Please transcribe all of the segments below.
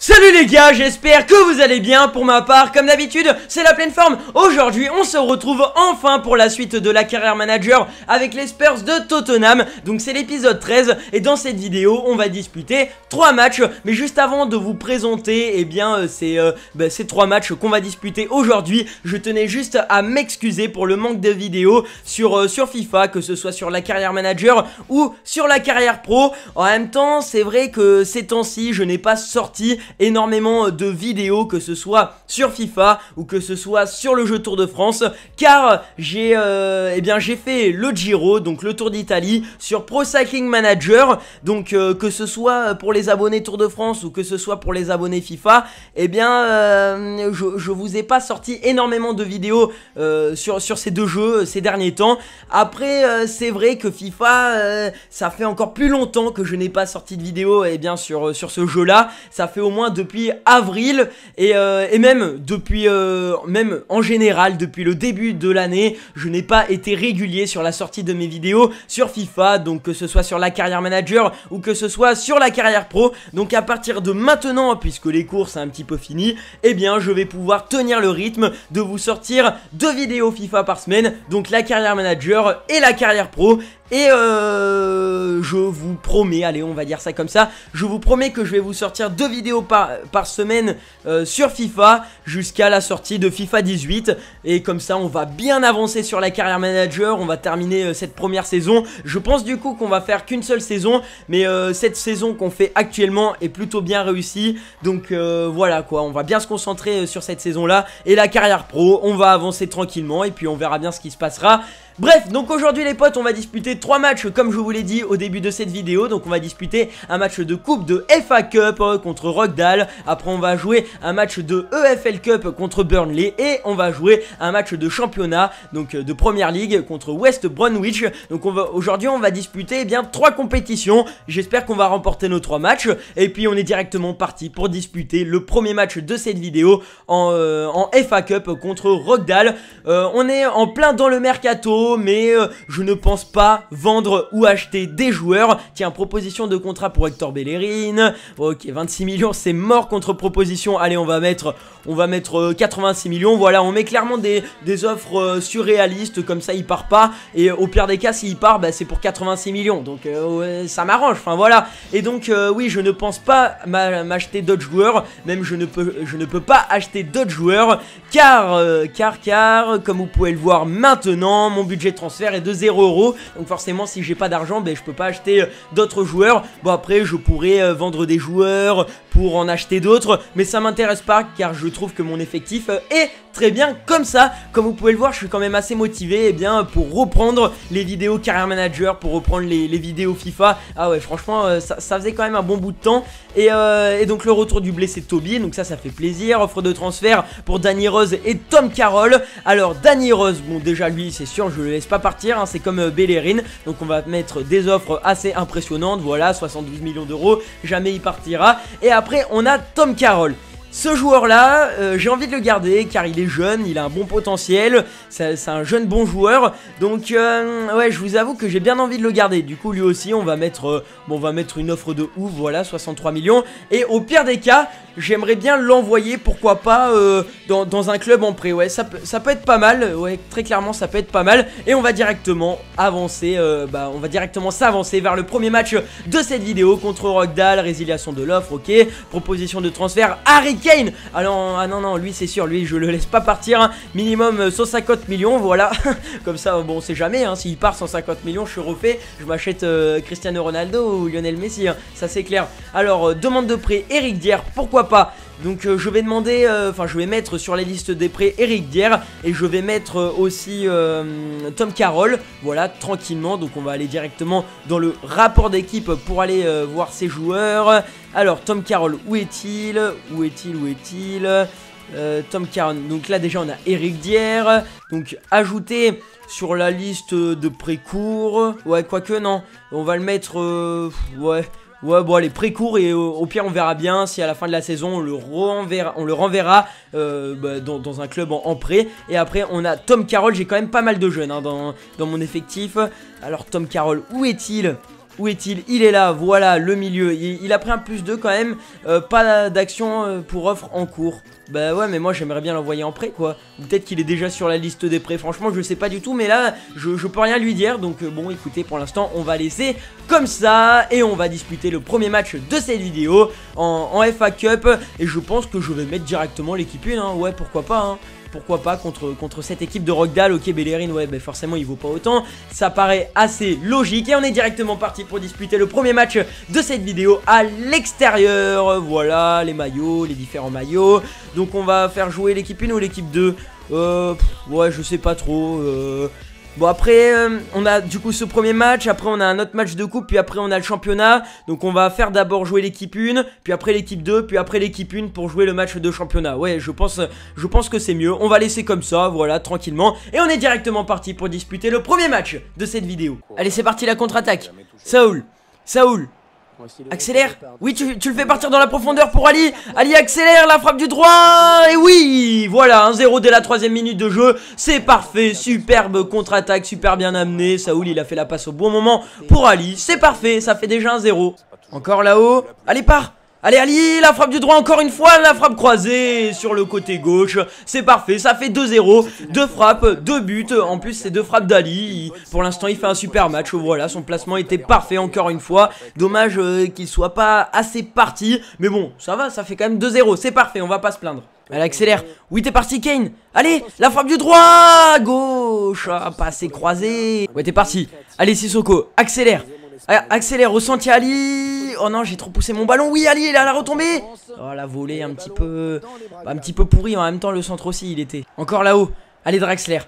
Salut les gars, j'espère que vous allez bien, pour ma part, comme d'habitude, c'est la pleine forme Aujourd'hui, on se retrouve enfin pour la suite de la carrière manager avec les Spurs de Tottenham Donc c'est l'épisode 13, et dans cette vidéo, on va disputer 3 matchs Mais juste avant de vous présenter, eh bien, ces, ces 3 matchs qu'on va disputer aujourd'hui Je tenais juste à m'excuser pour le manque de vidéos sur, euh, sur FIFA, que ce soit sur la carrière manager ou sur la carrière pro En même temps, c'est vrai que ces temps-ci, je n'ai pas sorti énormément de vidéos, que ce soit sur FIFA ou que ce soit sur le jeu Tour de France, car j'ai et euh, eh bien j'ai fait le Giro, donc le Tour d'Italie, sur Pro Cycling Manager, donc euh, que ce soit pour les abonnés Tour de France ou que ce soit pour les abonnés FIFA, et eh bien euh, je, vous ai pas sorti énormément de vidéos sur, sur ces deux jeux ces derniers temps. Après, c'est vrai que FIFA, ça fait encore plus longtemps que je n'ai pas sorti de vidéo, et eh bien sur, sur ce jeu-là, ça fait au moins depuis avril et, euh, même depuis, euh, même en général, depuis le début de l'année, je n'ai pas été régulier sur la sortie de mes vidéos sur FIFA, donc que ce soit sur la carrière manager ou que ce soit sur la carrière pro. Donc à partir de maintenant, puisque les courses c'est un petit peu fini, Et eh bien je vais pouvoir tenir le rythme de vous sortir deux vidéos FIFA par semaine, donc la carrière manager et la carrière pro. Et euh, je vous promets, allez on va dire ça comme ça, je vous promets que je vais vous sortir deux vidéos par, par semaine euh, sur FIFA jusqu'à la sortie de FIFA 18. Et comme ça on va bien avancer sur la carrière manager, on va terminer euh, cette première saison. Je pense du coup qu'on va faire qu'une seule saison, mais cette saison qu'on fait actuellement est plutôt bien réussie. Donc voilà quoi, on va bien se concentrer sur cette saison là. Et la carrière pro, on va avancer tranquillement et puis on verra bien ce qui se passera. Bref, donc aujourd'hui les potes, on va disputer 3 matchs comme je vous l'ai dit au début de cette vidéo. Donc on va disputer un match de coupe de FA Cup euh, contre Rockdale. Après on va jouer un match de EFL Cup contre Burnley. Et on va jouer un match de championnat, donc euh, de Première League contre West Bromwich. Donc aujourd'hui on va disputer eh bien 3 compétitions. J'espère qu'on va remporter nos 3 matchs. Et puis on est directement parti pour disputer le premier match de cette vidéo en, euh, FA Cup contre Rockdale. on est en plein dans le mercato mais euh, je ne pense pas vendre ou acheter des joueurs. Tiens, proposition de contrat pour Hector Bellerin. Ok, 26 millions, c'est mort contre proposition. Allez, on va mettre, on va mettre 86 euh, millions. Voilà, on met clairement des, des offres euh, surréalistes, comme ça il part pas. Et au pire des cas, s'il part, bah, c'est pour 86 millions. Donc ça m'arrange, enfin voilà. Et donc oui, je ne pense pas m'acheter d'autres joueurs. Même je ne peux, je ne peux pas acheter d'autres joueurs. Car, car, car, comme vous pouvez le voir maintenant, mon but budget transfert est de 0 euros. Donc forcément, si j'ai pas d'argent, ben, je peux pas acheter euh, d'autres joueurs. Bon, après, je pourrais euh, vendre des joueurs, pour en acheter d'autres mais ça m'intéresse pas car je trouve que mon effectif euh, est très bien comme ça Comme vous pouvez le voir je suis quand même assez motivé et eh bien pour reprendre les vidéos carrière Manager Pour reprendre les, vidéos FIFA Ah ouais franchement euh, ça, faisait quand même un bon bout de temps euh, et, donc le retour du blessé Toby donc ça ça fait plaisir Offre de transfert pour Danny Rose et Tom Carroll Alors Danny Rose bon déjà lui c'est sûr je le laisse pas partir hein, C'est comme Bellerin donc on va mettre des offres assez impressionnantes Voilà 72 millions d'euros jamais il partira Et après, on a Tom Carroll. Ce joueur-là, euh, j'ai envie de le garder car il est jeune, il a un bon potentiel, c'est un jeune bon joueur. Donc euh, ouais, je vous avoue que j'ai bien envie de le garder. Du coup, lui aussi, on va mettre, euh, on va mettre une offre de ouf, voilà, 63 millions. Et au pire des cas, j'aimerais bien l'envoyer, pourquoi pas, euh, dans, un club en prêt. Ouais, ça, peut être pas mal, ouais, très clairement, ça peut être pas mal. Et on va directement avancer, euh, bah, on va directement s'avancer vers le premier match de cette vidéo contre Rockdale. Résiliation de l'offre, ok. Proposition de transfert, Harry Kane. Alors, ah, ah non, non, lui, c'est sûr, lui, je le laisse pas partir. Hein. Minimum 150 euh, millions, voilà. Comme ça, bon, on sait jamais, hein. s'il part 150 millions, je suis refait. Je m'achète Cristiano Ronaldo ou Lionel Messi, hein. ça c'est clair. Alors, demande de prêt, Eric Dier, pourquoi pas pas donc euh, je vais demander, euh, enfin je vais mettre sur la liste des prêts Eric Dier et je vais mettre euh, aussi Tom Carroll, voilà tranquillement, donc on va aller directement dans le rapport d'équipe pour aller voir ces joueurs. Alors Tom Carroll, où est-il Où est-il Où est-il Tom Carroll, donc là déjà on a Eric Dier, donc ajouter sur la liste de prêts courts, ouais quoique non, on va le mettre, ouais Ouais, bon, les pré cours et euh, au, pire, on verra bien si à la fin de la saison, on le renverra, on le renverra euh, bah, dans, un club en, pré Et après, on a Tom Carroll. J'ai quand même pas mal de jeunes hein, dans, dans, mon effectif. Alors, Tom Carroll, où est-il où est-il Il est là, voilà, le milieu. Il, a pris un plus 2 quand même. Euh, pas d'action euh, pour offre en cours. Bah ouais, mais moi j'aimerais bien l'envoyer en prêt, quoi. Peut-être qu'il est déjà sur la liste des prêts, franchement, je sais pas du tout. Mais là, je, peux rien lui dire. Donc euh, bon, écoutez, pour l'instant, on va laisser comme ça. Et on va disputer le premier match de cette vidéo en, FA Cup. Et je pense que je vais mettre directement l'équipe 1, hein. ouais, pourquoi pas, hein pourquoi pas contre, contre cette équipe de Rockdale Ok, Bellerin, ouais, bah forcément, il vaut pas autant. Ça paraît assez logique. Et on est directement parti pour disputer le premier match de cette vidéo à l'extérieur. Voilà, les maillots, les différents maillots. Donc, on va faire jouer l'équipe 1 ou l'équipe 2 euh, Ouais, je sais pas trop. Euh, Bon après euh, on a du coup ce premier match Après on a un autre match de coupe Puis après on a le championnat Donc on va faire d'abord jouer l'équipe 1 Puis après l'équipe 2 Puis après l'équipe 1 pour jouer le match de championnat Ouais je pense, je pense que c'est mieux On va laisser comme ça voilà tranquillement Et on est directement parti pour disputer le premier match de cette vidéo Allez c'est parti la contre-attaque Saoul Saoul Accélère Oui, tu, le fais partir dans la profondeur pour Ali Ali accélère, la frappe du droit Et oui Voilà, un 0 dès la troisième minute de jeu. C'est parfait, superbe contre-attaque, super bien amené. Saoul, il a fait la passe au bon moment pour Ali. C'est parfait, ça fait déjà un 0 Encore là-haut. Allez, part Allez Ali, la frappe du droit encore une fois, la frappe croisée sur le côté gauche, c'est parfait, ça fait 2-0, deux frappes, deux buts, en plus c'est deux frappes d'Ali, pour l'instant il fait un super match, voilà, son placement était parfait encore une fois, dommage euh, qu'il soit pas assez parti, mais bon, ça va, ça fait quand même 2-0, c'est parfait, on va pas se plaindre. Elle accélère. Oui, t'es parti, Kane. Allez, la frappe du droit. Gauche. Ah, pas assez croisé. Ouais, t'es parti. Allez, Sissoko, accélère. Ah, accélère au sentier Ali Oh non j'ai trop poussé mon ballon Oui Ali il à la retombée Oh la volée un petit peu Un petit peu pourri en même temps le centre aussi il était Encore là-haut Allez Draxler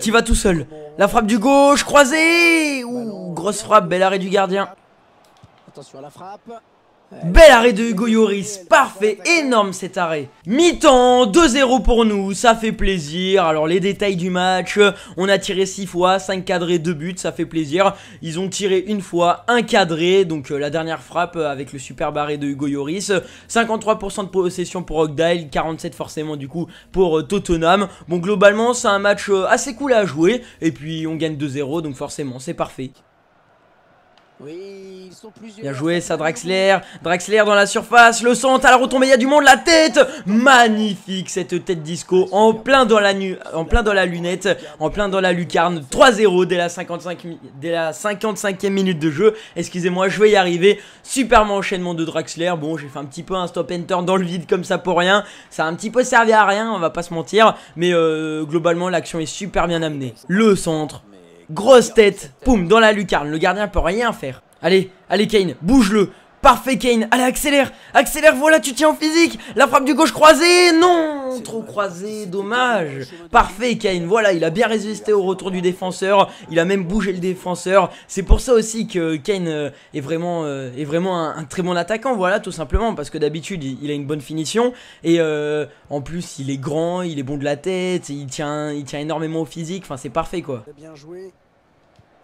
T'y vas tout seul La frappe du gauche croisée Ouh, Grosse frappe bel arrêt du gardien Attention à la frappe Bel arrêt de Hugo Yoris, parfait, énorme cet arrêt. Mi-temps, 2-0 pour nous, ça fait plaisir. Alors les détails du match, on a tiré 6 fois, 5 cadrés, 2 buts, ça fait plaisir. Ils ont tiré une fois, un cadré, donc euh, la dernière frappe euh, avec le super barré de Hugo Yoris. 53% de possession pour Ogdale, 47 forcément du coup pour euh, Tottenham. Bon globalement c'est un match assez cool à jouer, et puis on gagne 2-0, donc forcément c'est parfait. Oui, ils sont Bien joué ça Draxler. Draxler dans la surface, le centre à la retombée, il y a du monde, la tête Magnifique cette tête disco en plein dans la en plein dans la lunette, en plein dans la lucarne. 3-0 dès la 55 dès la 55e minute de jeu. Excusez-moi, je vais y arriver. Superment enchaînement de Draxler. Bon, j'ai fait un petit peu un stop and turn dans le vide comme ça pour rien. Ça a un petit peu servi à rien, on va pas se mentir, mais euh, globalement l'action est super bien amenée. Le centre Grosse tête. Poum, dans la lucarne. Le gardien peut rien faire. Allez, allez Kane, bouge-le Parfait Kane, allez accélère Accélère, voilà, tu tiens en physique La frappe du gauche croisée, non Trop croisée, dommage Parfait Kane, voilà, il a bien résisté au retour du défenseur, il a même bougé le défenseur, c'est pour ça aussi que Kane euh, est vraiment, euh, est vraiment un, très bon attaquant, voilà, tout simplement, parce que d'habitude, il, a une bonne finition, et euh, en plus, il est grand, il est bon de la tête, il tient, il tient énormément au physique, enfin c'est parfait quoi. Bien joué,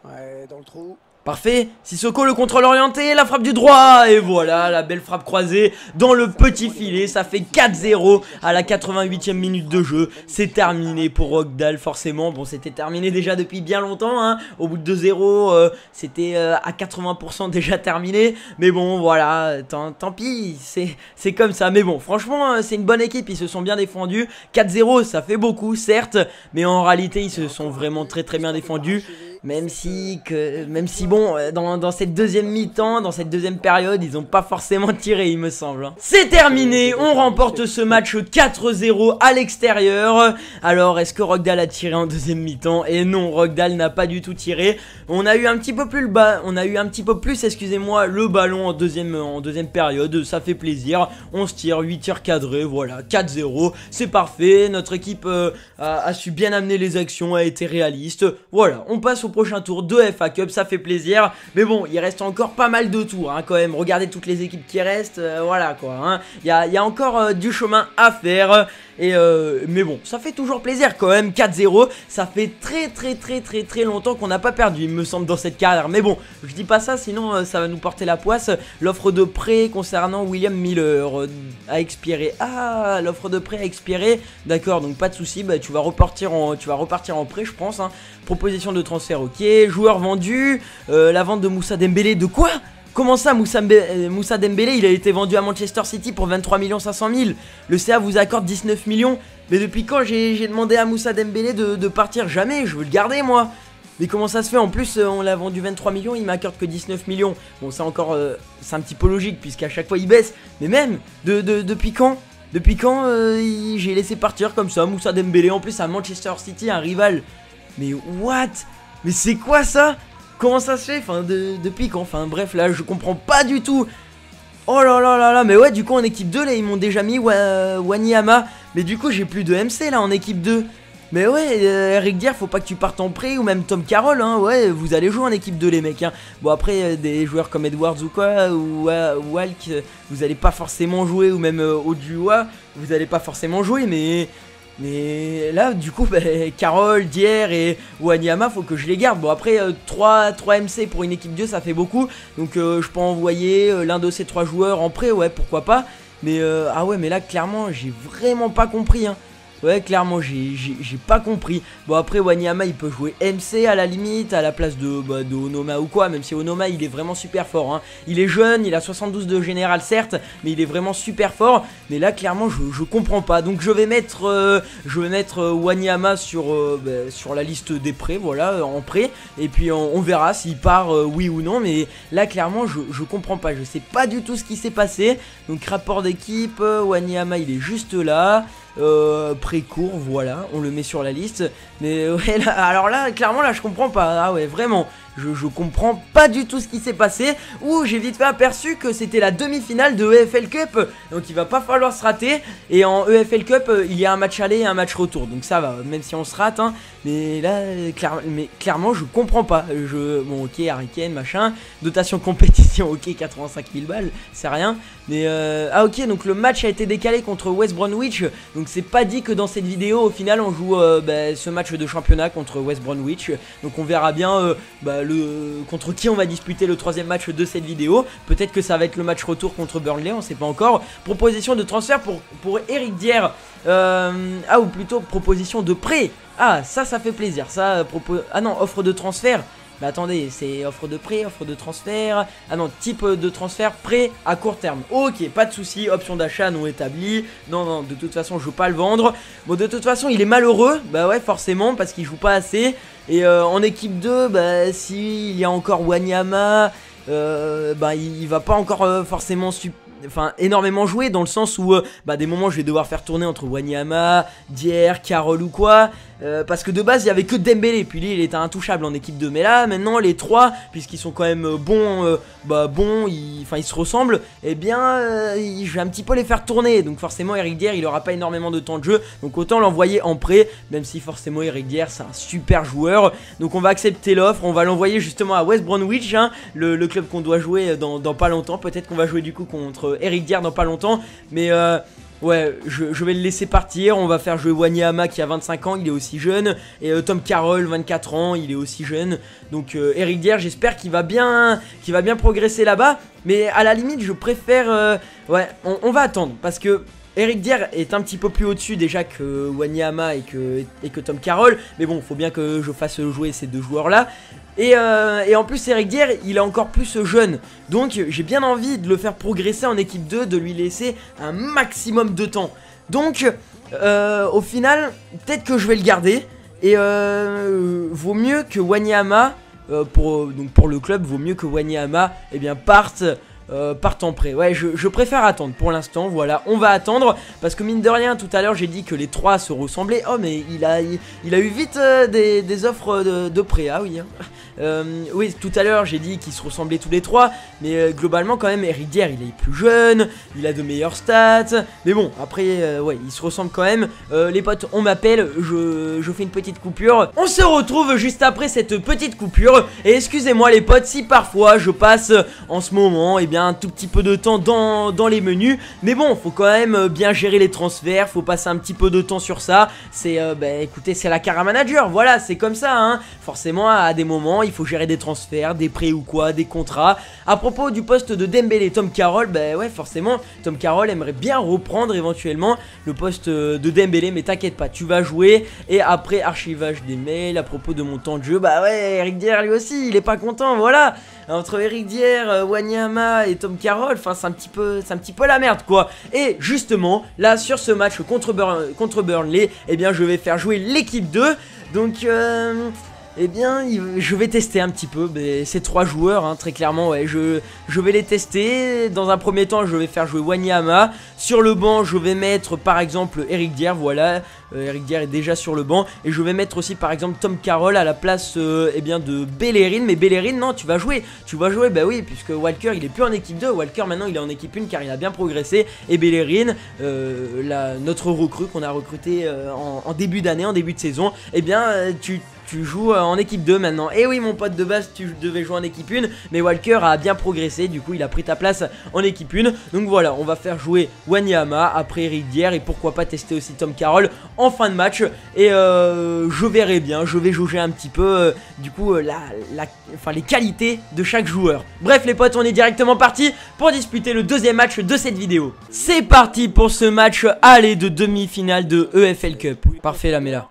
ouais, dans le trou Parfait, Sissoko le contrôle orienté, la frappe du droit Et voilà, la belle frappe croisée dans le petit filet, ça fait 4-0 à la 88 e minute de jeu C'est terminé pour Rogdal, forcément, bon c'était terminé déjà depuis bien longtemps hein. Au bout de 2-0, euh, c'était euh, à 80% déjà terminé Mais bon voilà, tant, tant pis, c'est comme ça Mais bon, franchement hein, c'est une bonne équipe, ils se sont bien défendus 4-0 ça fait beaucoup certes, mais en réalité ils se sont vraiment très très bien défendus même si, que, même si bon, euh, dans, cette deuxième mi-temps, dans cette deuxième période, ils ont pas forcément tiré, il me semble. Hein. C'est terminé, on remporte ce match 4-0 à l'extérieur. Alors, est-ce que Rogdal a tiré en deuxième mi-temps Et non, Rogdal n'a pas du tout tiré. On a eu un petit peu plus le bas, on a eu un petit peu plus, excusez-moi, le ballon en deuxième, en deuxième période. Ça fait plaisir. On se tire, 8 tirs cadrés, voilà, 4-0. C'est parfait. Notre équipe euh, a, a su bien amener les actions, a été réaliste. Voilà, on passe au prochain tour de FA Cup, ça fait plaisir. Mais bon, il reste encore pas mal de tours hein, quand même. Regardez toutes les équipes qui restent, euh, voilà quoi. Hein. Il y, a, encore euh, du chemin à faire. Et euh, mais bon, ça fait toujours plaisir quand même. 4-0, ça fait très très très très très longtemps qu'on n'a pas perdu, il me semble, dans cette carrière. Mais bon, je dis pas ça, sinon euh, ça va nous porter la poisse. L'offre de prêt concernant William Miller euh, a expiré. Ah, l'offre de prêt a expiré. D'accord, donc pas de souci. Bah, tu vas repartir en, tu vas repartir en prêt, je pense. Hein. Proposition de transfert, ok. Joueur vendu. la vente de Moussa Dembélé, de quoi Comment ça, euh, Moussa, Dembélé, il a été vendu à Manchester City pour 23 500 000 Le CA vous accorde 19 millions Mais depuis quand j'ai demandé à Moussa Dembélé de, partir Jamais, je veux le garder, moi mais comment ça se fait En plus, euh, on l'a vendu 23 millions, il m'accorde que 19 millions. Bon, c'est encore. Euh, c'est un petit peu logique, puisqu'à chaque fois il baisse. Mais même, de, depuis quand Depuis quand j'ai laissé partir comme ça Moussa Dembélé en plus à Manchester City, un rival Mais what Mais c'est quoi ça Comment ça se fait Enfin, de, depuis quand Enfin, bref, là, je comprends pas du tout. Oh là là là là, mais ouais, du coup, en équipe 2, là, ils m'ont déjà mis wa Mais du coup, j'ai plus de MC, là, en équipe 2. Mais ouais, euh, Eric Dier, faut pas que tu partes en prêt, ou même Tom Carroll, hein, ouais, vous allez jouer en équipe 2, les mecs. Hein. Bon, après, euh, des joueurs comme Edwards ou quoi, ou Walk, euh, vous allez pas forcément jouer, ou même Oduwa, vous allez pas forcément jouer, mais mais là, du coup, bah, Carole, Dier et Wanyama, faut que je les garde. Bon, après, 3, euh, MC pour une équipe Dieu, ça fait beaucoup. Donc, euh, je peux envoyer euh, l'un de ces 3 joueurs en prêt, ouais, pourquoi pas. Mais ah ouais, mais là, clairement, j'ai vraiment pas compris. Hein. Ouais, clairement, j'ai pas compris. Bon, après, Wanyama, il peut jouer MC à la limite, à la place bah, de, Onoma ou quoi, même si Onoma, il est vraiment super fort. Hein. Il est jeune, il a 72 de général, certes, mais il est vraiment super fort. Mais là, clairement, je, comprends pas. Donc, je vais mettre, euh, je vais mettre euh, sur, euh, bah, sur la liste des prêts, voilà, en prêt. Et puis, on, verra s'il part, oui ou non. Mais là, clairement, je, je comprends pas. Je sais pas du tout ce qui s'est passé. Donc, rapport d'équipe, Wanyama, il est juste là euh, pré-cours, voilà, on le met sur la liste. Mais euh, ouais, alors là, clairement, là, je comprends pas. Ah ouais, vraiment je, comprends pas du tout ce qui s'est passé. Ou j'ai vite fait aperçu que c'était la demi-finale de EFL Cup. Donc il va pas falloir se rater. Et en EFL Cup, euh, il y a un match aller et un match retour. Donc ça va, même si on se rate. Hein. mais là, clairement, je comprends pas. Je, bon, ok, Harry machin. Dotation compétition, ok, 85 000 balles, c'est rien. Mais euh, ah, ok, donc le match a été décalé contre West Bromwich. Donc c'est pas dit que dans cette vidéo, au final, on joue euh, bah, ce match de championnat contre West Bromwich. Donc on verra bien. Euh, bah, contre qui on va disputer le troisième match de cette vidéo. Peut-être que ça va être le match retour contre Burnley, on sait pas encore. Proposition de transfert pour, pour Eric Dier. Euh, ah, ou plutôt proposition de prêt. Ah, ça, ça fait plaisir. Ça, euh, propos... Ah non, offre de transfert. Mais attendez, c'est offre de prêt, offre de transfert. Ah non, type de transfert prêt à court terme. Ok, pas de souci, option d'achat non établie. Non, non, de toute façon, je veux pas le vendre. Bon, de toute façon, il est malheureux. Bah ouais, forcément, parce qu'il joue pas assez. Et euh, en équipe 2, bah, s'il il y a encore Wanyama, euh, bah, il, il, va pas encore euh, forcément super enfin énormément joué dans le sens où euh, bah, des moments je vais devoir faire tourner entre Wanyama, Dier, Carole ou quoi euh, parce que de base il y avait que Dembélé puis lui il était intouchable en équipe de mais là maintenant les trois puisqu'ils sont quand même euh, bons bah bons enfin ils, se ressemblent et eh bien je vais un petit peu les faire tourner donc forcément Eric Dier il aura pas énormément de temps de jeu donc autant l'envoyer en prêt même si forcément Eric Dier c'est un super joueur donc on va accepter l'offre on va l'envoyer justement à West Bromwich hein, le, club qu'on doit jouer dans pas longtemps peut-être qu'on va jouer du coup contre euh, Eric Dier dans pas longtemps. Mais euh, ouais, je, vais le laisser partir. On va faire jouer Wanyama qui a 25 ans, il est aussi jeune. Et euh, Tom Carroll, 24 ans, il est aussi jeune. Donc Eric Dier, j'espère qu'il va bien qu'il va bien progresser là-bas. Mais à la limite, je préfère... ouais, on va attendre parce que Eric Dier est un petit peu plus au-dessus déjà que Wanyama et que, Tom Carroll, mais bon, il faut bien que je fasse jouer ces deux joueurs-là. Euh, et, en plus, Eric Dier, il est encore plus jeune, donc j'ai bien envie de le faire progresser en équipe 2, de lui laisser un maximum de temps. Donc, euh, au final, peut-être que je vais le garder, et euh, vaut mieux que Wanyama, pour, donc pour le club, vaut mieux que Wanyama, eh bien, parte... Euh, Partant prêt. Ouais, je, préfère attendre pour l'instant, voilà, on va attendre, parce que mine de rien, tout à l'heure j'ai dit que les trois se ressemblaient, oh mais il a, il, a eu vite euh, des, offres de, de prêt, ah oui, hein. Euh, oui, tout à l'heure, j'ai dit qu'ils se ressemblaient tous les trois, mais euh, globalement, quand même, Eric il est plus jeune, il a de meilleures stats, mais bon, après, euh, ouais, ils se ressemblent quand même. les potes, on m'appelle, je, fais une petite coupure. On se retrouve juste après cette petite coupure, et excusez-moi les potes si parfois je passe en ce moment, et eh bien, un tout petit peu de temps dans, dans les menus, mais bon, faut quand même bien gérer les transferts, faut passer un petit peu de temps sur ça, c'est, ben, écoutez, c'est la cara manager, voilà, c'est comme ça, hein, forcément, à des moments, il faut gérer des transferts, des prêts ou quoi, des contrats. À propos du poste de Dembélé, Tom Carroll, bah ouais, forcément, Tom Carroll aimerait bien reprendre éventuellement le poste euh, de Dembélé, mais t'inquiète pas, tu vas jouer. Et après, archivage des mails à propos de mon temps de jeu, bah ouais, Eric Dier lui aussi, il est pas content, voilà. Entre Eric Dier, euh, Wanyama et Tom Carroll, enfin, c'est un petit peu, c'est un petit peu la merde, quoi. Et justement, là, sur ce match contre, contre Burnley, eh bien, je vais faire jouer l'équipe 2. Donc, euh, eh bien, je vais tester un petit peu ces trois joueurs, hein, très clairement. je, vais les tester. Dans un premier temps, je vais faire jouer Wanyama. Sur le banc, je vais mettre par exemple Eric Dier, voilà. Euh, Eric Dier est déjà sur le banc. Et je vais mettre aussi par exemple Tom Carroll à la place euh, eh bien, de Bellerin. Mais Bellerin, non, tu vas jouer. Tu vas jouer, bah oui, puisque Walker, il est plus en équipe 2. Walker, maintenant, il est en équipe 1 car il a bien progressé. Et Bellerin, euh, la, notre recrue qu'on a recruté en, en, début d'année, en début de saison, eh bien, tu tu joues euh, en équipe 2 maintenant. Et eh oui, mon pote de base, tu devais jouer en équipe 1, mais Walker a bien progressé, du coup, il a pris ta place en équipe 1. Donc voilà, on va faire jouer Wanyama, après Eric Dier, et pourquoi pas tester aussi Tom Carroll en fin de match. Et euh, je verrai bien, je vais juger un petit peu, euh, du coup, la, enfin, les qualités de chaque joueur. Bref, les potes, on est directement parti pour disputer le deuxième match de cette vidéo. C'est parti pour ce match aller de demi-finale de EFL Cup. Parfait, la là.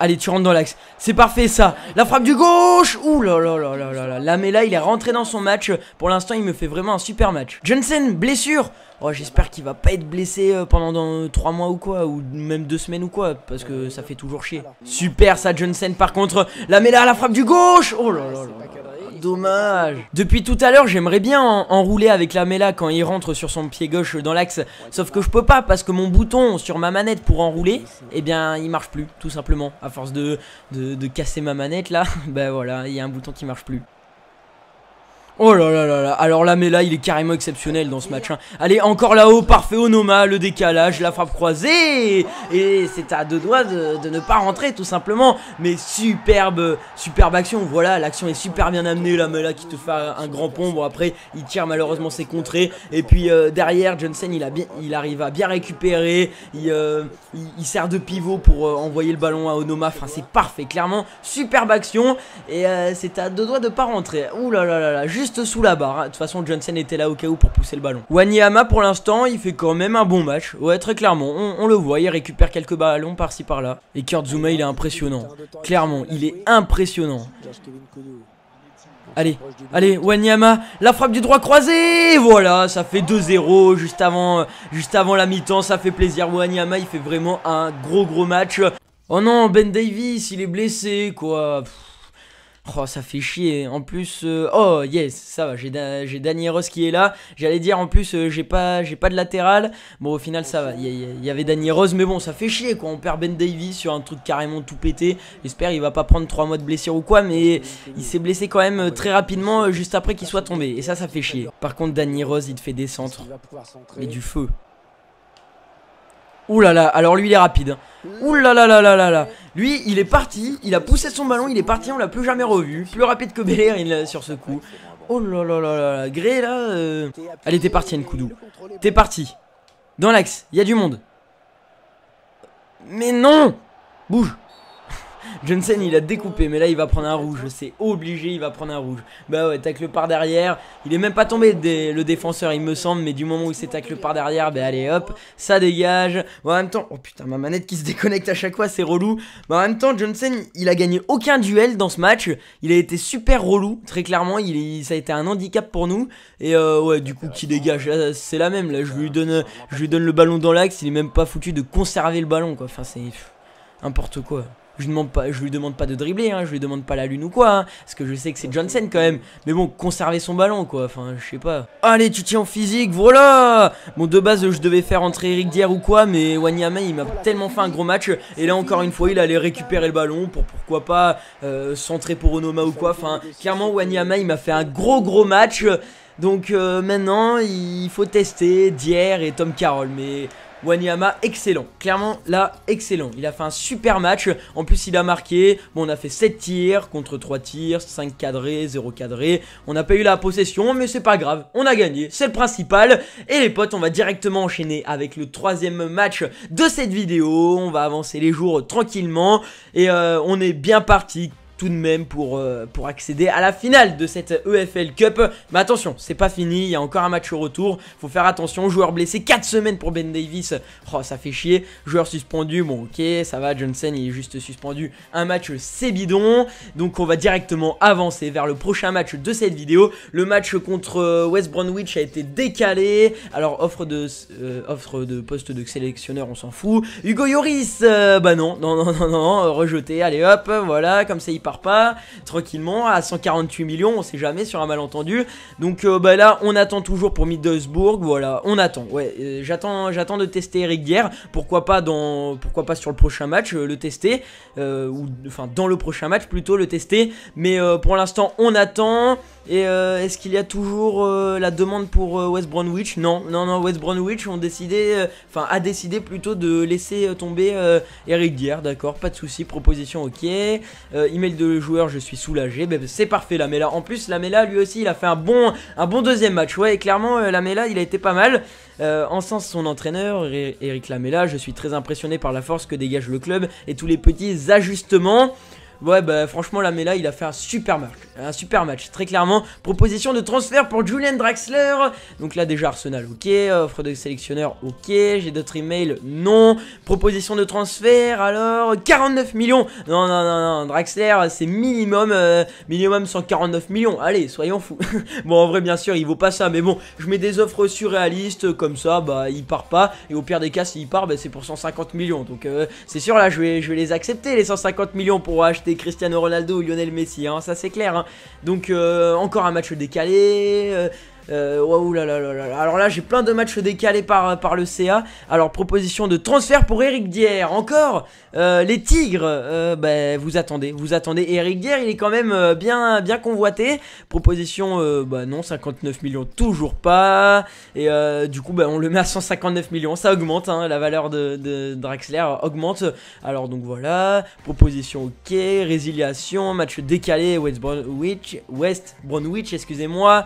Allez, tu rentres dans l'axe. C'est parfait ça. La frappe du gauche. Ouh là là là là là là. La il est rentré dans son match. Pour l'instant, il me fait vraiment un super match. Johnson, blessure. Oh, j'espère qu'il va pas être blessé euh, pendant 3 euh, mois ou quoi, ou même 2 semaines ou quoi, parce que ça fait toujours chier. Super ça, Johnson. Par contre, la la frappe du gauche. Oh là là. là. Dommage. Depuis tout à l'heure, j'aimerais bien enrouler avec la Mela quand il rentre sur son pied gauche dans l'axe. Sauf que je peux pas parce que mon bouton sur ma manette pour enrouler, eh bien, il marche plus, tout simplement. À force de, de, de casser ma manette là, bah voilà, il y a un bouton qui marche plus. Oh là là là là, alors là mais il est carrément exceptionnel dans ce match hein. Allez encore là-haut, parfait Onoma, le décalage, la frappe croisée Et c'est à deux doigts de, ne pas rentrer tout simplement Mais superbe, superbe action, voilà l'action est super bien amenée là qui te fait un grand pont Bon après il tire malheureusement ses contrées Et puis euh, derrière Johnson il, a bien, il arrive à bien récupérer Il, euh, il, sert de pivot pour euh, envoyer le ballon à Onoma Enfin c'est parfait, clairement superbe action Et c'est à deux doigts de ne pas rentrer Ouh là là là là, juste sous la barre. Hein. De toute façon, Johnson était là au cas où pour pousser le ballon. Wanyama, pour l'instant, il fait quand même un bon match. Ouais, très clairement, on, le voit, il récupère quelques ballons par-ci par-là. Et zuma il est impressionnant. Clairement, il est impressionnant. Allez, allez, Wanyama, la frappe du droit croisé Voilà, ça fait 2-0 juste avant, juste avant la mi-temps, ça fait plaisir. Wanyama, il fait vraiment un gros gros match. Oh non, Ben Davis, il est blessé, quoi. Oh, ça fait chier. En plus, euh, oh yes, ça va. J'ai da, Dani Rose qui est là. J'allais dire en plus, euh, j'ai pas, j'ai pas de latéral. Bon, au final, ça va. Il y, avait Dani Rose, mais bon, ça fait chier quoi. On perd Ben Davies sur un truc carrément tout pété. J'espère il va pas prendre 3 mois de blessure ou quoi, mais il s'est blessé quand même euh, très rapidement juste après qu'il soit tombé. Et ça, ça fait chier. Par contre, Dani Rose, il te fait des centres, et du feu. Ouh là là, alors lui il est rapide. Ouh là là là là là Lui, il est parti, il a poussé son ballon, il est parti, on l'a plus jamais revu. Plus rapide que Belair il sur ce coup. Oh là là là là là, Gré là. Euh. Allez, t'es parti, Nkoudou. T'es parti. Dans l'axe, il y a du monde. Mais non Bouge Johnson, il a découpé, mais là, il va prendre un rouge. C'est obligé, il va prendre un rouge. Bah ouais, le par derrière. Il est même pas tombé le défenseur, il me semble, mais du moment où il s'est le par derrière, bah allez, hop, ça dégage. Bon, en même temps, oh putain, ma manette qui se déconnecte à chaque fois, c'est relou. Mais en même temps, Johnson, il a gagné aucun duel dans ce match. Il a été super relou, très clairement. Il, ça a été un handicap pour nous. Et euh, ouais, du coup, qui dégage, c'est la même. Là, je lui donne, je lui donne le ballon dans l'axe. Il est même pas foutu de conserver le ballon, quoi. Enfin, c'est n'importe quoi. Je demande pas, lui demande pas de dribbler, hein, je lui demande pas la lune ou quoi, hein, parce que je sais que c'est Johnson quand même. Mais bon, conserver son ballon quoi, enfin je sais pas. Allez, tu tiens en physique, voilà. Bon de base je devais faire entrer Eric Dier ou quoi, mais Wanyama il m'a tellement fait un gros match. Et là encore une fois, il allait récupérer le ballon pour pourquoi pas s'entrer euh, centrer pour Onoma ou quoi. Enfin, clairement Wanyama il m'a fait un gros gros match. Donc euh, maintenant, il faut tester Dier et Tom Carroll. Mais Wanyama, excellent. Clairement, là, excellent. Il a fait un super match. En plus, il a marqué. Bon, on a fait 7 tirs contre 3 tirs, 5 cadrés, 0 cadrés. On n'a pas eu la possession, mais c'est pas grave. On a gagné. C'est le principal. Et les potes, on va directement enchaîner avec le troisième match de cette vidéo. On va avancer les jours tranquillement. Et euh, on est bien parti tout de même pour, euh, pour accéder à la finale de cette EFL Cup. Mais attention, c'est pas fini, il y a encore un match au retour, faut faire attention, joueur blessé, 4 semaines pour Ben Davis, oh ça fait chier, joueur suspendu, bon ok, ça va, Johnson il est juste suspendu, un match c'est bidon, donc on va directement avancer vers le prochain match de cette vidéo, le match contre euh, West Bromwich a été décalé, alors offre de, euh, offre de poste de sélectionneur, on s'en fout, Hugo Yoris, bah non, non, non, non, non, rejeté, allez hop, voilà, comme ça il pas tranquillement à 148 millions, on sait jamais sur un malentendu. Donc euh, bah là, on attend toujours pour Middlesbrough, voilà, on attend. Ouais, euh, j'attends j'attends de tester Eric Guerre, pourquoi pas dans pourquoi pas sur le prochain match euh, le tester ou enfin dans le prochain match plutôt le tester, mais pour l'instant, on attend et euh, est-ce qu'il y a toujours euh, la demande pour euh, West Bromwich Non, non, non. West Bromwich ont décidé, enfin a décidé plutôt de laisser tomber Eric Dier, d'accord. Pas de souci, proposition ok. email de joueur, je suis soulagé. Ben, c'est parfait, la En plus, Lamela, lui aussi, il a fait un bon, un bon deuxième match. Ouais, et clairement, la il a été pas mal. en sens, son entraîneur, Eric Lamela, je suis très impressionné par la force que dégage le club et tous les petits ajustements. Ouais, bah franchement, la Mela, il a fait un super match. Un super match, très clairement. Proposition de transfert pour Julian Draxler. Donc là, déjà Arsenal, ok. Offre de sélectionneur, ok. J'ai d'autres emails, non. Proposition de transfert, alors 49 millions. Non, non, non, non. Draxler, c'est minimum, euh, minimum 149 millions. Allez, soyons fous. bon, en vrai, bien sûr, il vaut pas ça. Mais bon, je mets des offres surréalistes comme ça. Bah, il part pas. Et au pire des cas, s'il part, bah, c'est pour 150 millions. Donc, euh, c'est sûr, là, je vais, je vais les accepter, les 150 millions pour acheter Cristiano Ronaldo ou Lionel Messi, hein, ça c'est clair. Hein. Donc euh, encore un match décalé, euh, euh, là là là là. Alors là, j'ai plein de matchs décalés par, par le CA. Alors, proposition de transfert pour Eric Dier. Encore euh, les Tigres. Euh, ben, vous attendez, vous attendez. Eric Dier, il est quand même bien, bien convoité. Proposition, bah non, 59 millions, toujours pas. Et du coup, ben, on le met à 159 millions. Ça augmente, hein, la valeur de, de, Draxler augmente. Alors donc voilà, proposition ok, résiliation, match décalé, West Bromwich, West Bromwich excusez-moi.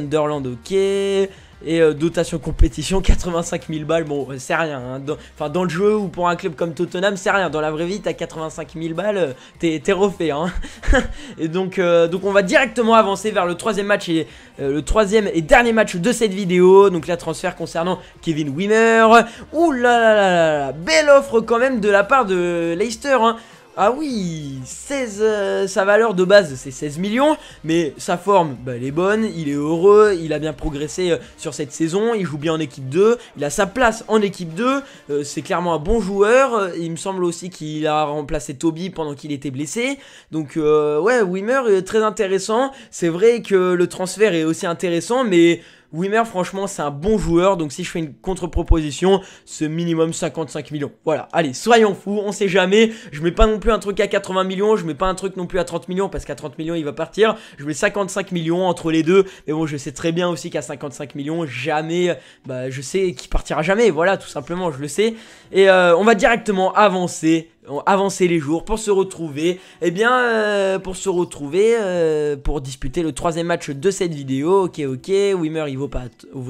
Underland, ok. Et euh, dotation compétition, 85 000 balles, bon, euh, c'est rien. Hein. enfin, dans, le jeu ou pour un club comme Tottenham, c'est rien. Dans la vraie vie, t'as 85 000 balles, euh, t'es refait. Hein. et donc, donc, on va directement avancer vers le troisième match et le troisième et dernier match de cette vidéo. Donc, la transfert concernant Kevin Wimmer. Ouh belle offre quand même de la part de Leicester. Hein. Ah oui 16, euh, sa valeur de base c'est 16 millions, mais sa forme, bah, elle est bonne, il est heureux, il a bien progressé euh, sur cette saison, il joue bien en équipe 2, il a sa place en équipe 2, euh, c'est clairement un bon joueur, il me semble aussi qu'il a remplacé Toby pendant qu'il était blessé, donc ouais, Wimmer est très intéressant, c'est vrai que le transfert est aussi intéressant, mais... Wimmer, franchement, c'est un bon joueur. Donc, si je fais une contre-proposition, ce minimum 55 millions. Voilà. Allez, soyons fous. On sait jamais. Je mets pas non plus un truc à 80 millions. Je mets pas un truc non plus à 30 millions parce qu'à 30 millions, il va partir. Je mets 55 millions entre les deux. Mais bon, je sais très bien aussi qu'à 55 millions, jamais, bah, je sais qu'il partira jamais. Voilà, tout simplement, je le sais. Et euh, on va directement avancer avancer les jours pour se retrouver, Et eh bien, euh, pour se retrouver, euh, pour disputer le troisième match de cette vidéo. Ok, ok, Wimmer il vaut pas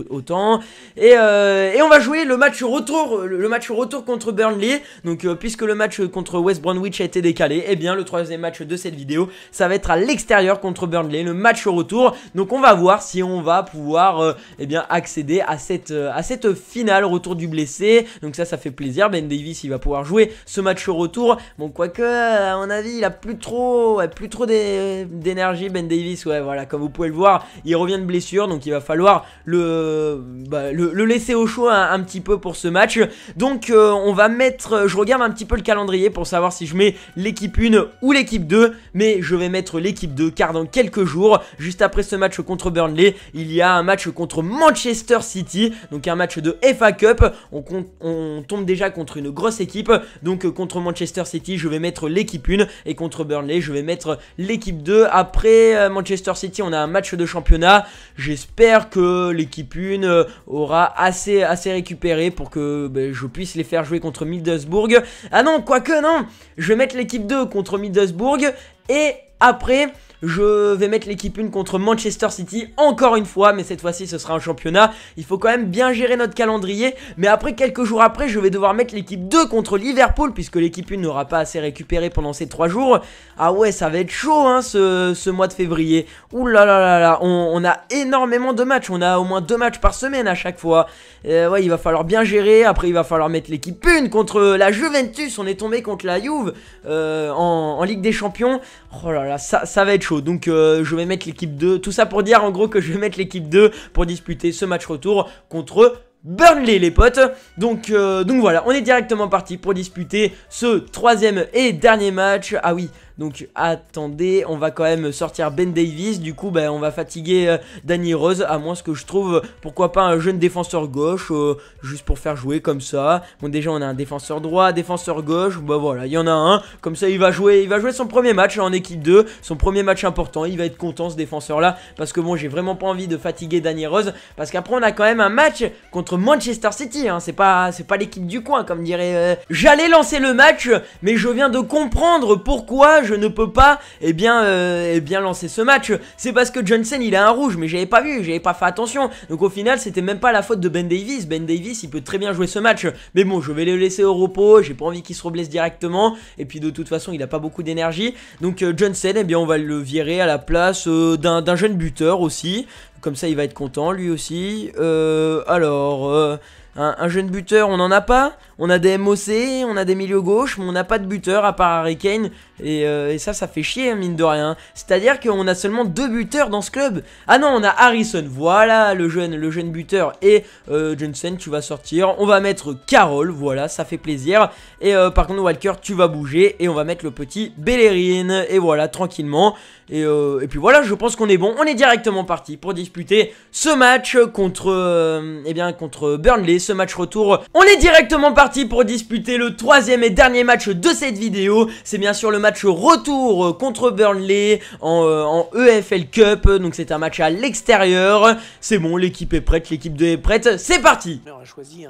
autant. Euh, et, on va jouer le match retour, le match retour contre Burnley. Donc, puisque le match contre West Bromwich a été décalé, et eh bien, le troisième match de cette vidéo, ça va être à l'extérieur contre Burnley, le match retour. Donc, on va voir si on va pouvoir, et eh bien, accéder à cette, à cette finale retour du blessé. Donc, ça, ça fait plaisir. Ben Davis, il va pouvoir jouer ce match retour tour, Bon, quoique, à mon avis, il a plus trop, plus trop d'énergie, Ben Davis. Ouais, voilà, comme vous pouvez le voir, il revient de blessure, donc il va falloir le, bah, le, laisser au chaud un, petit peu pour ce match. Donc, euh, on va mettre, je regarde un petit peu le calendrier pour savoir si je mets l'équipe 1 ou l'équipe 2, mais je vais mettre l'équipe 2 car dans quelques jours, juste après ce match contre Burnley, il y a un match contre Manchester City, donc un match de FA Cup. On, on tombe déjà contre une grosse équipe, donc euh, contre Manchester Manchester City, je vais mettre l'équipe 1 et contre Burnley, je vais mettre l'équipe 2. Après euh, Manchester City, on a un match de championnat. J'espère que l'équipe 1 euh, aura assez, assez récupéré pour que ben, je puisse les faire jouer contre Middlesbrough. Ah non, quoique non, je vais mettre l'équipe 2 contre Middlesbrough et après... Je vais mettre l'équipe 1 contre Manchester City encore une fois, mais cette fois-ci ce sera un championnat. Il faut quand même bien gérer notre calendrier, mais après quelques jours après, je vais devoir mettre l'équipe 2 contre Liverpool puisque l'équipe 1 n'aura pas assez récupéré pendant ces 3 jours. Ah ouais, ça va être chaud hein, ce, mois de février. Ouh là là là là, on, a énormément de matchs, on a au moins 2 matchs par semaine à chaque fois. Euh, ouais, il va falloir bien gérer, après il va falloir mettre l'équipe 1 contre la Juventus, on est tombé contre la Juve euh, en, Ligue des Champions. Oh là là, ça, ça va être chaud. Donc euh, je vais mettre l'équipe 2. Tout ça pour dire en gros que je vais mettre l'équipe 2 pour disputer ce match retour contre Burnley les potes donc, euh, donc voilà on est directement parti pour disputer ce troisième et dernier match Ah oui donc attendez, on va quand même sortir Ben Davis. Du coup, ben, on va fatiguer euh, Danny Rose, à moins que je trouve, pourquoi pas un jeune défenseur gauche, euh, juste pour faire jouer comme ça. Bon, déjà, on a un défenseur droit, défenseur gauche. Bah voilà, il y en a un. Comme ça, il va jouer, il va jouer son premier match en équipe 2, son premier match important. Il va être content ce défenseur-là, parce que bon, j'ai vraiment pas envie de fatiguer Danny Rose, parce qu'après, on a quand même un match contre Manchester City. Hein. C'est pas, pas l'équipe du coin, comme dirait. Euh, J'allais lancer le match, mais je viens de comprendre pourquoi je ne peux pas eh bien, euh, eh bien lancer ce match C'est parce que Johnson il a un rouge mais j'avais pas vu, j'avais pas fait attention. Donc au final c'était même pas la faute de Ben Davis. Ben Davis il peut très bien jouer ce match. Mais bon je vais le laisser au repos, j'ai pas envie qu'il se reblesse directement. Et puis de toute façon il a pas beaucoup d'énergie. Donc euh, Johnson eh bien on va le virer à la place euh, d'un jeune buteur aussi. Comme ça il va être content lui aussi. alors... Un, un, jeune buteur, on n'en a pas on a des MOC, on a des milieux gauche, mais on n'a pas de buteur à part Harry Kane. Et, euh, ça, ça fait chier, hein, mine de rien. C'est-à-dire qu'on a seulement deux buteurs dans ce club. Ah non, on a Harrison, voilà le jeune, le jeune buteur. Et Jensen euh, Johnson, tu vas sortir. On va mettre Carole, voilà, ça fait plaisir. Et euh, par contre, Walker, tu vas bouger. Et on va mettre le petit Bellerin. Et voilà, tranquillement. Et, puis voilà, je pense qu'on est bon. On est directement parti pour disputer ce match contre, eh bien, contre Burnley, ce match retour. On est directement parti parti pour disputer le troisième et dernier match de cette vidéo. C'est bien sûr le match retour euh, contre Burnley en, EFL euh, e Cup. Donc c'est un match à l'extérieur. C'est bon, l'équipe est prête, l'équipe 2 est prête. C'est parti choisi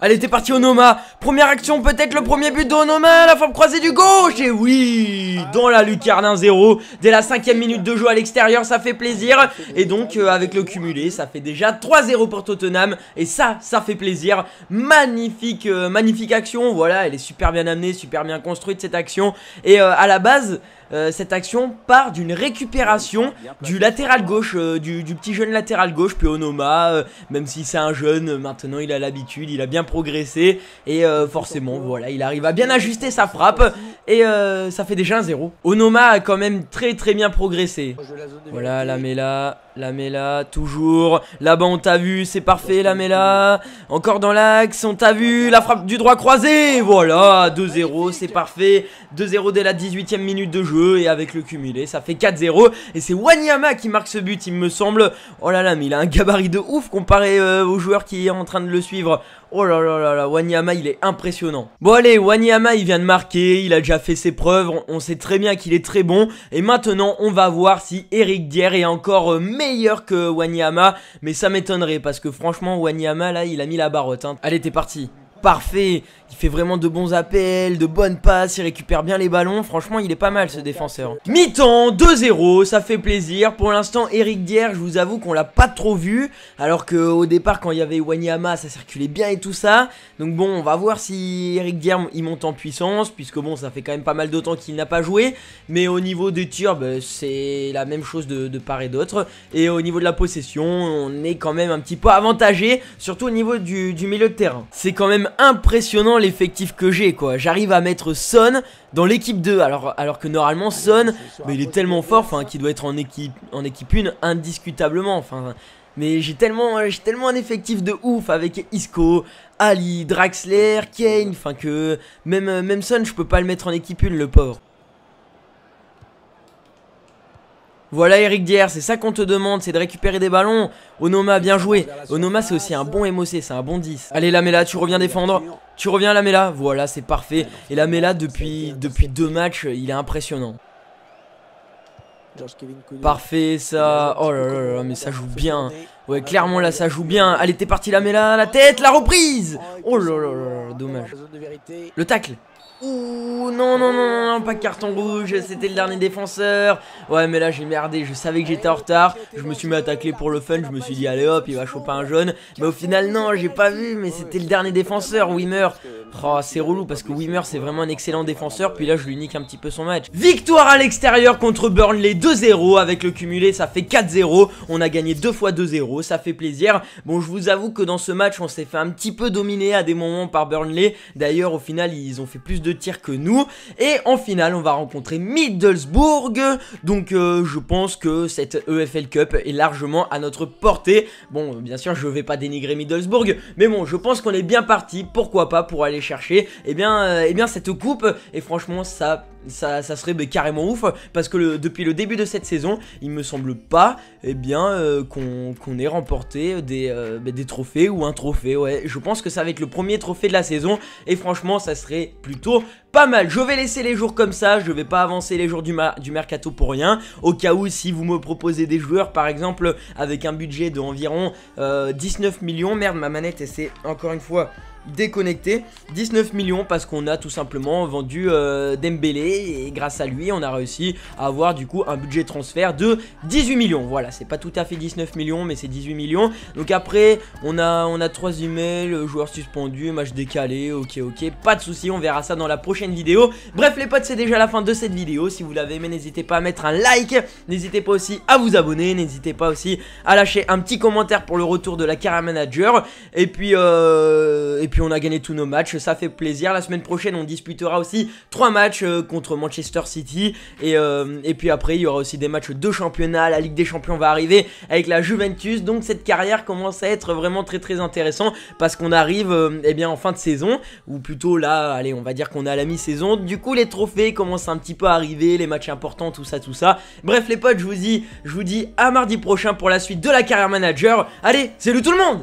Allez, t'es parti Onoma. Première action, peut-être le premier but d'Onoma. La forme croisée du gauche. Et oui, dans la lucarne 1-0. Dès la cinquième minute de jeu à l'extérieur, ça fait plaisir. Et donc euh, avec le cumulé, ça fait déjà 3-0 pour Tottenham. Et ça, ça fait plaisir. Magnifique euh, magnifique, action. Voilà, elle est super bien amenée, super bien construite cette action. Et euh, à la base, euh, cette action part d'une récupération du latéral gauche, euh, du, petit jeune latéral gauche, Puis Onoma euh, même si c'est un jeune, maintenant il a l'habitude, il a bien progressé, et forcément, voilà, il arrive à bien ajuster sa frappe, et ça fait déjà un 0. Onoma a quand même très très bien progressé. Voilà, la Mela, la Mela, toujours, là-bas on t'a vu, c'est parfait, la Mela, encore dans l'axe, on t'a vu, la frappe du droit croisé, voilà, 2-0, c'est parfait, 2-0 dès la 18ème minute de jeu et avec le cumulé ça fait 4-0 et c'est Wanyama qui marque ce but il me semble. Oh là là mais il a un gabarit de ouf comparé aux euh, au joueur qui est en train de le suivre. Oh là là là là Wanyama il est impressionnant. Bon allez Wanyama il vient de marquer, il a déjà fait ses preuves, on sait très bien qu'il est très bon et maintenant on va voir si Eric Dier est encore euh, meilleur que Wanyama mais ça m'étonnerait parce que franchement Wanyama là il a mis la barotte. Hein. Allez t'es parti. Parfait il fait vraiment de bons appels, de bonnes passes, il récupère bien les ballons. Franchement, il est pas mal ce défenseur. Mi-temps, 2-0, ça fait plaisir. Pour l'instant, Eric Dier, je vous avoue qu'on l'a pas trop vu. Alors qu'au départ, quand il y avait Wanyama, ça circulait bien et tout ça. Donc bon, on va voir si Eric Dier il monte en puissance. Puisque bon, ça fait quand même pas mal de temps qu'il n'a pas joué. Mais au niveau des tirs, ben, c'est la même chose de, part et d'autre. Et au niveau de la possession, on est quand même un petit peu avantagé. Surtout au niveau du, du milieu de terrain. C'est quand même impressionnant l'effectif que j'ai quoi J'arrive à mettre Son dans l'équipe 2 alors, alors que normalement ah, Son mais il est tellement fort enfin qu'il doit être en équipe en équipe 1 indiscutablement enfin mais j'ai tellement j'ai tellement un effectif de ouf avec Isco, Ali, Draxler, Kane enfin que même euh, même Son je peux pas le mettre en équipe 1 le pauvre Voilà Eric Dier, c'est ça qu'on te demande, c'est de récupérer des ballons. Onoma, bien joué. Onoma, c'est aussi un bon MOC, c'est un bon 10. Allez, Lamela, tu reviens défendre. Tu reviens, Lamela. Voilà, c'est parfait. Et Lamela, depuis, depuis deux matchs, il est impressionnant. Parfait ça. Oh là là là, mais ça joue bien. Ouais, clairement là, ça joue bien. Allez, t'es parti Lamela, la tête, la reprise. Oh là là là, dommage. Le tacle. Ouh, non, non, non, non, pas carton rouge, c'était le dernier défenseur. Ouais, mais là, j'ai merdé, je savais que j'étais en retard. Je me suis mis à tacler pour le fun, je me suis dit, allez hop, il va choper un jaune. Mais au final, non, j'ai pas vu, mais c'était le dernier défenseur, Wimmer. Oh, c'est relou parce que Wimmer c'est vraiment un excellent défenseur. Puis là, je lui nique un petit peu son match. Victoire à l'extérieur contre Burnley 2-0. Avec le cumulé, ça fait 4-0. On a gagné 2 fois 2-0. Ça fait plaisir. Bon, je vous avoue que dans ce match, on s'est fait un petit peu dominer à des moments par Burnley. D'ailleurs, au final, ils ont fait plus de tirs que nous. Et en finale, on va rencontrer Middlesbrough. Donc, euh, je pense que cette EFL Cup est largement à notre portée. Bon, bien sûr, je vais pas dénigrer Middlesbrough. Mais bon, je pense qu'on est bien parti. Pourquoi pas pour aller chercher, et eh bien, euh, eh bien cette coupe, et franchement ça, ça, ça serait bah, carrément ouf, parce que depuis le début de cette saison, il me semble pas Et eh bien, euh, qu'on ait remporté des, euh, bah, des trophées ou un trophée, ouais, je pense que ça va être le premier trophée de la saison, et franchement ça serait plutôt pas mal, je vais laisser les jours comme ça, je vais pas avancer les jours du, du mercato pour rien, au cas où si vous me proposez des joueurs par exemple avec un budget de environ 19 millions, merde ma manette c'est encore une fois déconnecté. 19 millions parce qu'on a tout simplement vendu euh, et grâce à lui on a réussi à avoir du coup un budget transfert de 18 millions. Voilà, c'est pas tout à fait 19 millions mais c'est 18 millions. Donc après on a on a 3 emails, Joueur suspendu match décalé, ok ok, pas de soucis on verra ça dans la prochaine vidéo. Bref les potes, c'est déjà la fin de cette vidéo. Si vous l'avez aimé, n'hésitez pas à mettre un like, n'hésitez pas aussi à vous abonner, n'hésitez pas aussi à lâcher un petit commentaire pour le retour de la Cara Manager et puis euh, puis on a gagné tous nos matchs, ça fait plaisir. La semaine prochaine, on disputera aussi 3 matchs euh, contre Manchester City. Et, euh, et, puis après, il y aura aussi des matchs de championnat. La Ligue des Champions va arriver avec la Juventus. Donc cette carrière commence à être vraiment très très intéressant parce qu'on arrive euh, eh bien, en fin de saison. Ou plutôt là, allez, on va dire qu'on est à la mi-saison. Du coup, les trophées commencent un petit peu à arriver, les matchs importants, tout ça, tout ça. Bref, les potes, je vous dis, je vous dis à mardi prochain pour la suite de la carrière manager. Allez, salut tout le monde